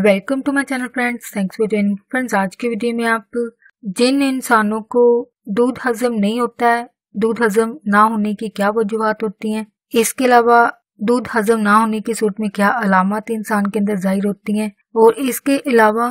welcome to my channel friends thanks for joining friends आज के video में आप जिन इंसानों को दूध हजम नहीं होता है दूध हजम ना होने की क्या वजूहत होती हैं इसके अलावा दूध हजम ना होने की सूरत में क्या अलामत इंसान के अंदर जाहिर होती हैं और इसके अलावा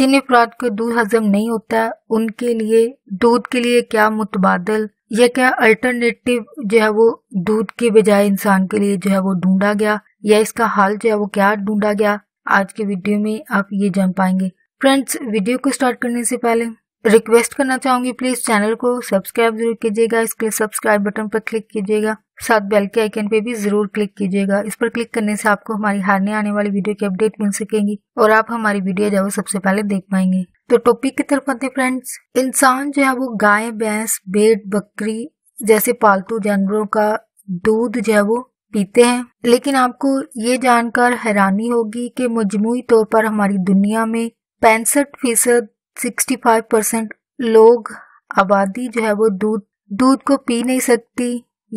जिन अफराद को दूध हजम नहीं होता है उनके लिए दूध के लिए क्या मुतबादल या क्या अल्टरनेटिव जो है वो दूध के बजाय इंसान के लिए जो है वो ढूंढा गया या इसका हल जो है वो क्या ढूंढा गया आज के वीडियो में आप ये जान पाएंगे फ्रेंड्स वीडियो को स्टार्ट करने से पहले रिक्वेस्ट करना चाहूंगी प्लीज चैनल को सब्सक्राइब जरूर कीजिएगा इसके लिए सब्सक्राइब बटन पर क्लिक कीजिएगा साथ बेल के आइकन पे भी जरूर क्लिक कीजिएगा इस पर क्लिक करने से आपको हमारी हारने आने वाली वीडियो की अपडेट मिल सकेंगी और आप हमारी वीडियो जो है सबसे पहले देख पाएंगे तो टॉपिक की तरफ आते फ्रेंड्स इंसान जो है वो गाय भैंस भेड़ बकरी जैसे पालतू जानवरों का दूध जो है वो पीते हैं लेकिन आपको ये जानकर हैरानी होगी कि मजमू तौर पर हमारी दुनिया में पैंसठ फीसद सिक्सटी फाइव परसेंट लोग आबादी जो है वो दूध दूध को पी नहीं सकती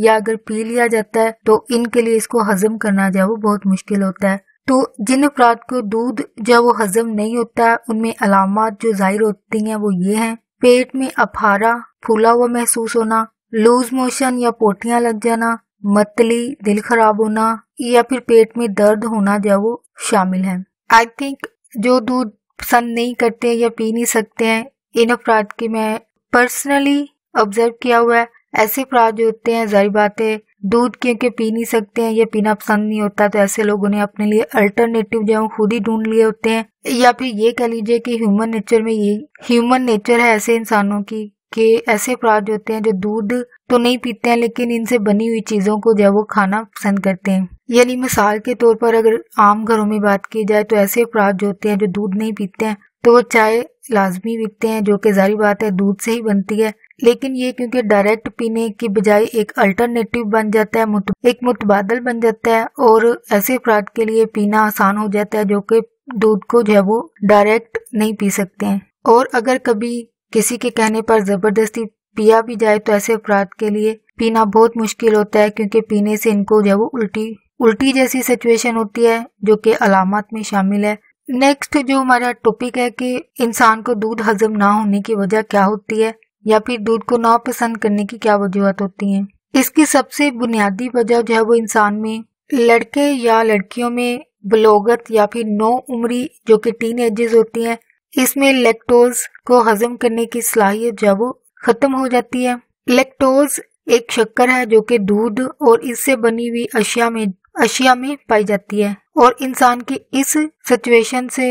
या अगर पी लिया जाता है तो इनके लिए इसको हजम करना जो है वो बहुत मुश्किल होता है तो जिन अफराद को दूध जो है वो हजम नहीं होता है उनमें अलामत जो जाहिर होती हैं वो ये हैं पेट में अफारा फूला हुआ महसूस होना लूज मोशन या पोटियां लग जाना मतली दिल खराब होना या फिर पेट में दर्द होना जो वो शामिल है आई थिंक जो दूध पसंद नहीं करते हैं या पी नहीं सकते हैं इन अफराद की मैं पर्सनली ऑब्जर्व किया हुआ है ऐसे अपराध जो होते हैं जारी बात है दूध क्योंकि पी नहीं सकते हैं या पीना पसंद नहीं होता तो ऐसे लोगों ने अपने लिए अल्टरनेटिव जो है खुद ही ढूंढ लिए होते हैं या फिर ये कह लीजिए कि ह्यूमन नेचर में ये ह्यूमन नेचर है ऐसे इंसानों की कि ऐसे अपराध होते हैं जो दूध तो नहीं पीते हैं लेकिन इनसे बनी हुई चीज़ों को जो वो खाना पसंद करते हैं यानी मिसाल के तौर पर अगर आम घरों में बात की जाए तो ऐसे अपराध जो होते हैं जो दूध नहीं पीते हैं तो वो चाय लाजमी बिकते हैं जो कि जारी बात है दूध से ही बनती है लेकिन ये क्योंकि डायरेक्ट पीने की बजाय एक अल्टरनेटिव बन जाता है मुत, एक मुतबादल बन जाता है और ऐसे अफराद के लिए पीना आसान हो जाता है जो कि दूध को जो है वो डायरेक्ट नहीं पी सकते हैं और अगर कभी किसी के कहने पर जबरदस्ती पिया भी जाए तो ऐसे अपराध के लिए पीना बहुत मुश्किल होता है क्योंकि पीने से इनको जो है वो उल्टी उल्टी जैसी सिचुएशन होती है जो कि अलामत में शामिल है नेक्स्ट जो हमारा टॉपिक है कि इंसान को दूध हजम ना होने की वजह क्या होती है या फिर दूध को ना पसंद करने की क्या वजूहत होती है इसकी सबसे बुनियादी वजह जो है वो इंसान में लड़के या लड़कियों में बलोगत या फिर नौ उम्री जो कि टीन एजेस होती हैं इसमें लेक्टोज को हजम करने की सलाहियत जब खत्म हो जाती है लेक्टोज एक शक्कर है जो कि दूध और इससे बनी हुई अशिया में अशिया में पाई जाती है और इंसान की इस सिचुएशन से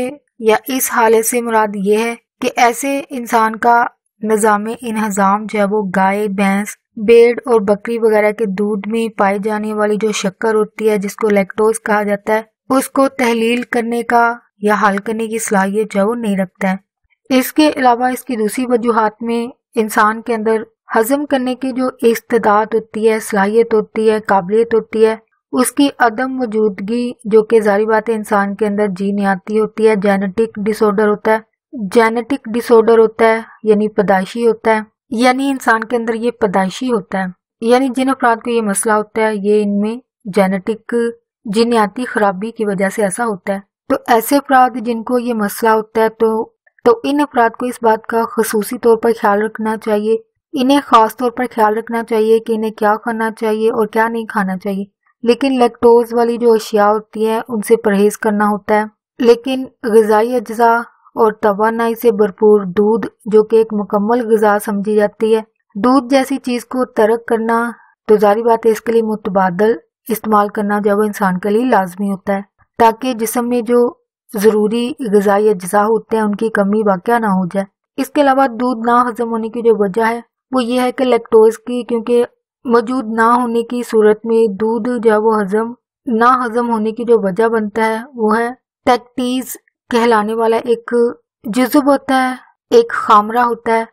या इस हालत से मुराद ये है कि ऐसे इंसान का निज़ाम इनहजाम जो है वो गाय भैंस बेड़ और बकरी वगैरह के दूध में पाई जाने वाली जो शक्कर होती है जिसको लेक्टोज कहा जाता है उसको तहलील करने का या हल करने की सलाहियत जो नहीं रखता है इसके अलावा इसकी दूसरी वजूहत में इंसान के अंदर हजम करने की जो इस्तदात होती है सलाहियत होती है काबिलियत होती है उसकी अदम मौजूदगी जो कि जारी बात है इंसान के अंदर आती होती है जेनेटिक डिसऑर्डर होता है जेनेटिक डिसऑर्डर होता है यानी पैदाइशी होता है यानी इंसान के अंदर ये पैदाइशी होता है यानी जिन अफराद को ये मसला होता है ये इनमें जेनेटिक जीनियाती खराबी की वजह से ऐसा होता है तो ऐसे अपराध जिनको ये मसला होता है तो तो इन अपराध को इस बात का खसूसी तौर पर ख्याल रखना चाहिए इन्हें ख़ास तौर पर ख्याल रखना चाहिए कि इन्हें क्या खाना चाहिए और क्या नहीं खाना चाहिए लेकिन लेक्टोज वाली जो अशिया होती है उनसे परहेज करना होता है लेकिन गजाई अज्जा और तोानाई से भरपूर दूध जो कि एक मुकम्मल गजा समझी जाती है दूध जैसी चीज़ को तर्क करना तो जारी बात है इसके लिए मुतबादल इस्तेमाल करना जब इंसान के लिए लाजमी होता है ताकि जिसम में जो ज़रूरी गजाई अज्जा होते हैं उनकी कमी वाक़ ना हो जाए इसके अलावा दूध ना हजम होने की जो वजह है वो ये है कि लेक्टोज की क्योंकि मौजूद ना होने की सूरत में दूध जो है वो हजम ना हजम होने की जो वजह बनता है वो है टैक्टीज कहलाने वाला एक जजुब होता है एक खामरा होता है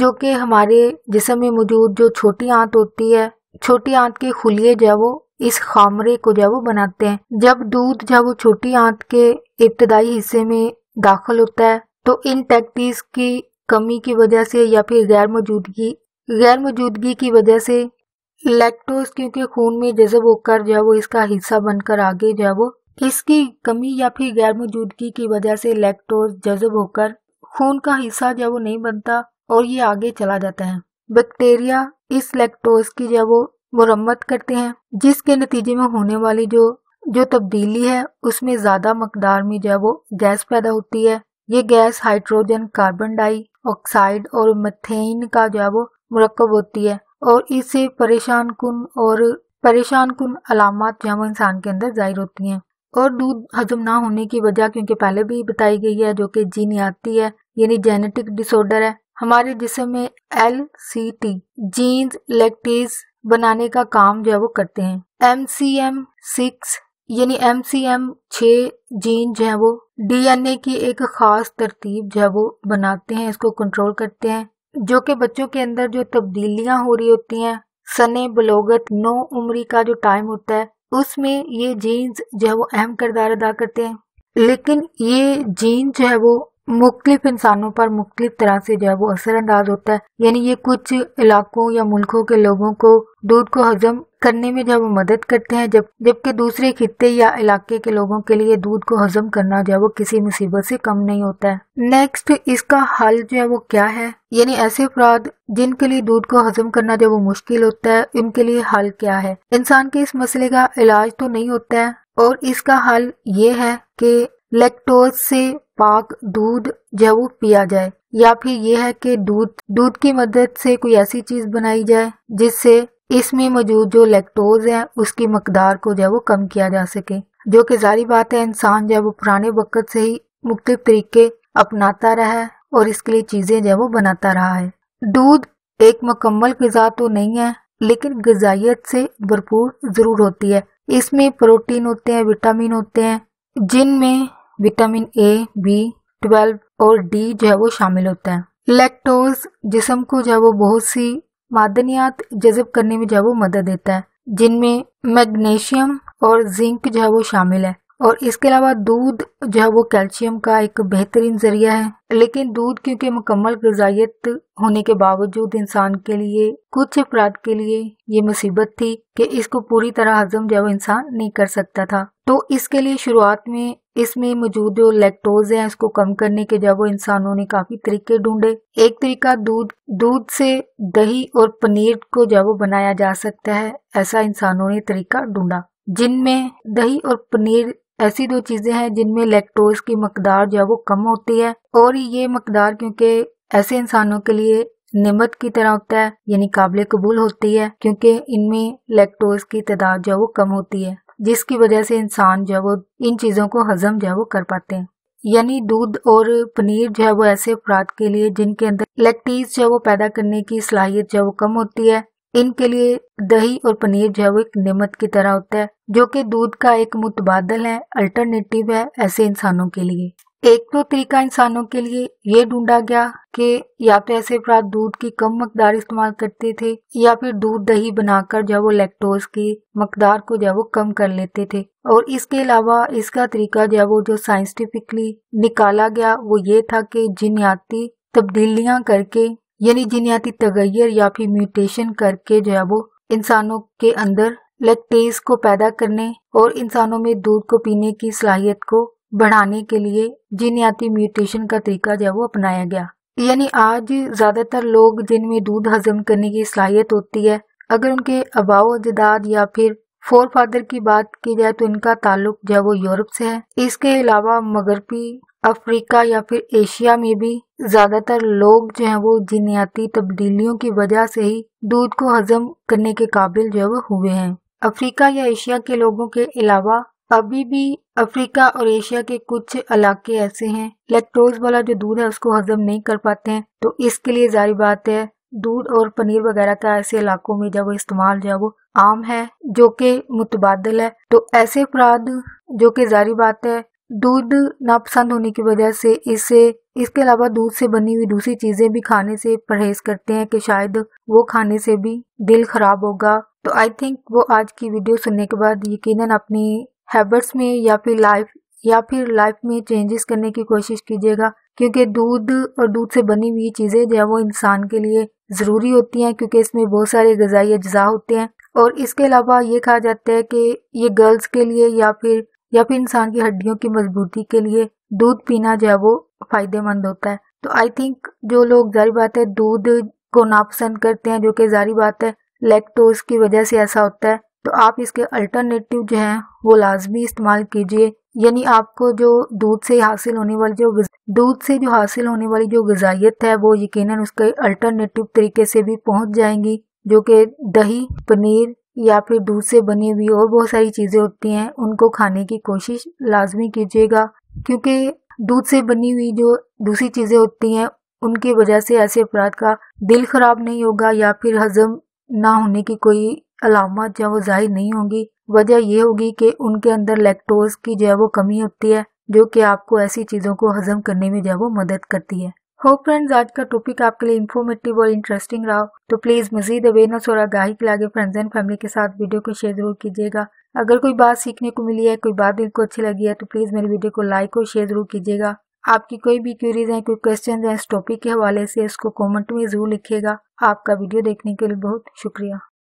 जो कि हमारे जिसम में मौजूद जो छोटी आंत होती है छोटी आंत के खुलिए जो है वो इस खामरे को जो वो बनाते हैं जब दूध जब वो छोटी आंत के इब्तदाई हिस्से में दाखिल होता है तो इन टैक्टिस की कमी की वजह से या फिर गैर मौजूदगी गैर मौजूदगी की वजह से लैक्टोज क्योंकि खून में जजब होकर जो वो इसका हिस्सा बनकर आगे जो वो इसकी कमी या फिर गैर मौजूदगी की वजह से लैक्टोज जजब होकर खून का हिस्सा जो वो नहीं बनता और ये आगे चला जाता है बैक्टीरिया इस लैक्टोज की जो वो मुरम्मत करते हैं जिसके नतीजे में होने वाली जो जो तब्दीली है उसमें ज्यादा मकदार में जो है वो गैस पैदा होती है ये gas hydrogen carbon dioxide और मथेन का जो है वो मरकब होती है और इससे परेशान कन और परेशान कुन अलामत जो है वो इंसान के अंदर जाहिर होती हैं और दूध हजम ना होने की वजह क्योंकि पहले भी बताई गई है जो कि आती है यानी जेनेटिक डिसऑर्डर है हमारे जिसम में L C T genes lactase बनाने का काम जो है वो करते हैं एम सी एम सिक्स यानी एम सी एम छ जीन जो है वो डीएनए की एक खास तरतीब जो है वो बनाते हैं इसको कंट्रोल करते हैं जो कि बच्चों के अंदर जो तब्दीलियां हो रही होती हैं सने बलोगत नौ उम्री का जो टाइम होता है उसमें ये जीन्स जो है वो अहम किरदार अदा करते हैं लेकिन ये जीन जो है वो मुख्तलिफ इंसानों पर मुख्तलिफ तरह से जो है वो असरअंदाज होता है यानी ये कुछ इलाकों या मुल्कों के लोगों को दूध को हजम करने में जो वो मदद करते हैं जब जबकि दूसरे खिते या इलाके के लोगों के लिए दूध को हजम करना जो है वो किसी मुसीबत से कम नहीं होता है नेक्स्ट इसका हल जो है वो क्या है यानी ऐसे अफराद जिनके लिए दूध को हजम करना जो वो मुश्किल होता है उनके लिए हल क्या है इंसान के इस मसले का इलाज तो नहीं होता है और इसका हल ये है कि लेक्टोज से पाक दूध जो वो पिया जाए या फिर यह है कि दूध दूध की मदद से कोई ऐसी चीज बनाई जाए जिससे इसमें मौजूद जो लैक्टोज है उसकी मकदार को जो है वो कम किया जा सके जो कि जारी बात है इंसान जो है वो पुराने वक्त से ही मुख्तु तरीके अपनाता रहा है और इसके लिए चीजें जो है वो बनाता रहा है दूध एक मुकम्मल गजा तो नहीं है लेकिन गजाइत से भरपूर जरूर होती है इसमें प्रोटीन होते हैं विटामिन होते हैं जिनमें विटामिन ए बी ट्वेल्व और डी जो है वो शामिल होता है लैक्टोज जिसम को जो है वो बहुत सी मादनियात जजब करने में जो है वो मदद देता है जिनमें मैग्नीशियम और जिंक जो है वो शामिल है और इसके अलावा दूध जो है वो कैल्शियम का एक बेहतरीन जरिया है लेकिन दूध क्योंकि मुकम्मल गजाइत होने के बावजूद इंसान के लिए कुछ अफराद के लिए ये मुसीबत थी कि इसको पूरी तरह हजम जो है वो इंसान नहीं कर सकता था तो इसके लिए शुरुआत में इसमें मौजूद जो लैक्टोज है इसको कम करने के जब वो इंसानों ने काफी तरीके ढूंढे एक तरीका दूध दूध से दही और पनीर को जब वो बनाया जा सकता है ऐसा इंसानों ने तरीका ढूंढा जिनमें दही और पनीर ऐसी दो चीजें हैं जिनमें लैक्टोज की मकदार जो है वो कम होती है और ये मकदार क्योंकि ऐसे इंसानों के लिए नमत की तरह होता है यानी काबिल कबूल होती है क्योंकि इनमें लैक्टोज की तादाद जो है वो कम होती है जिसकी वजह से इंसान जो है वो इन चीज़ों को हजम जो है वो कर पाते हैं यानी दूध और पनीर जो है वो ऐसे अफराद के लिए जिनके अंदर लैक्टीज जो है वो पैदा करने की सलाहियत जो है वो कम होती है इनके लिए दही और पनीर जो है वो एक नियमत की तरह होता है जो कि दूध का एक मुतबादल है अल्टरनेटिव है ऐसे इंसानों के लिए एक तो तरीका इंसानों के लिए ये ढूंढा गया कि या तो ऐसे अपराध दूध की कम मकदार इस्तेमाल करते थे या फिर दूध दही बनाकर जो वो लैक्टोज की मकदार को जो वो कम कर लेते थे और इसके अलावा इसका तरीका जो वो जो साइंटिफिकली निकाला गया वो ये था कि जिनियाती तब्दीलियां करके यानी जिनियाती तगैर या फिर म्यूटेशन करके जो है वो इंसानों के अंदर लैक्टेज को पैदा करने और इंसानों में दूध को पीने की सलाहियत को बढ़ाने के लिए जीनयाती म्यूटेशन का तरीका जो है वो अपनाया गया यानी आज ज्यादातर लोग जिनमें दूध हजम करने की सलाहियत होती है अगर उनके अबाव अजदाद या फिर फोर फादर की बात की जाए तो इनका ताल्लुक जो है वो यूरोप से है इसके अलावा मगरबी अफ्रीका या फिर एशिया में भी ज्यादातर लोग जो है वो जीनियाती तब्दीलियों की वजह से ही दूध को हजम करने के काबिल जो है वो हुए हैं अफ्रीका या एशिया के लोगों के अलावा अभी भी अफ्रीका और एशिया के कुछ इलाके ऐसे हैं लैक्टोज वाला जो दूध है उसको हजम नहीं कर पाते हैं तो इसके लिए जारी बात है दूध और पनीर वगैरह का ऐसे इलाकों में जब इस्तेमाल जो वो आम है जो कि मुतबादल है तो ऐसे अपराध जो कि जारी बात है दूध नापसंद होने की वजह से इसे इसके अलावा दूध से बनी हुई दूसरी चीजें भी खाने से परहेज करते हैं कि शायद वो खाने से भी दिल खराब होगा तो आई थिंक वो आज की वीडियो सुनने के बाद यकीनन अपनी हैबिट्स में या फिर लाइफ या फिर लाइफ में चेंजेस करने की कोशिश कीजिएगा क्योंकि दूध और दूध से बनी हुई चीज़ें जो है वो इंसान के लिए ज़रूरी होती हैं क्योंकि इसमें बहुत सारे गजाई अज्जा होते हैं और इसके अलावा ये कहा जाता है कि ये गर्ल्स के लिए या फिर या फिर इंसान की हड्डियों की मजबूती के लिए दूध पीना जो है वो फायदेमंद होता है तो आई थिंक जो लोग जारी बात है दूध को नापसंद करते हैं जो कि जारी बात है लैक्टोज की वजह से ऐसा होता है तो आप इसके अल्टरनेटिव जो हैं वो लाजमी इस्तेमाल कीजिए यानी आपको जो दूध से हासिल होने वाली जो दूध से जो हासिल होने वाली जो गजाइत है वो यकीनन उसके अल्टरनेटिव तरीके से भी पहुंच जाएंगी जो कि दही पनीर या फिर दूध से बनी हुई और बहुत सारी चीज़ें होती हैं उनको खाने की कोशिश लाजमी कीजिएगा क्योंकि दूध से बनी हुई जो दूसरी चीज़ें होती हैं उनकी वजह से ऐसे अफराद का दिल खराब नहीं होगा या फिर हजम ना होने की कोई अलामत जब वो जाहिर नहीं होंगी वजह यह होगी कि उनके अंदर लैक्टोज की जो है वो कमी होती है जो कि आपको ऐसी चीज़ों को हजम करने में जो है वो मदद करती है हो फ्रेंड्स आज का टॉपिक आपके लिए इन्फॉर्मेटिव और इंटरेस्टिंग रहा तो प्लीज़ मजीद अवेयरनेस और आगाही के आगे फ्रेंड्स एंड फैमिली के साथ वीडियो को शेयर जरूर कीजिएगा अगर कोई बात सीखने को मिली है कोई बात दिल को अच्छी लगी है तो प्लीज़ मेरे वीडियो को लाइक और शेयर जरूर कीजिएगा आपकी कोई भी क्यूरीज है कोई क्वेश्चन है इस टॉपिक के हवाले से इसको कॉमेंट में जरूर लिखेगा आपका वीडियो देखने के लिए बहुत शुक्रिया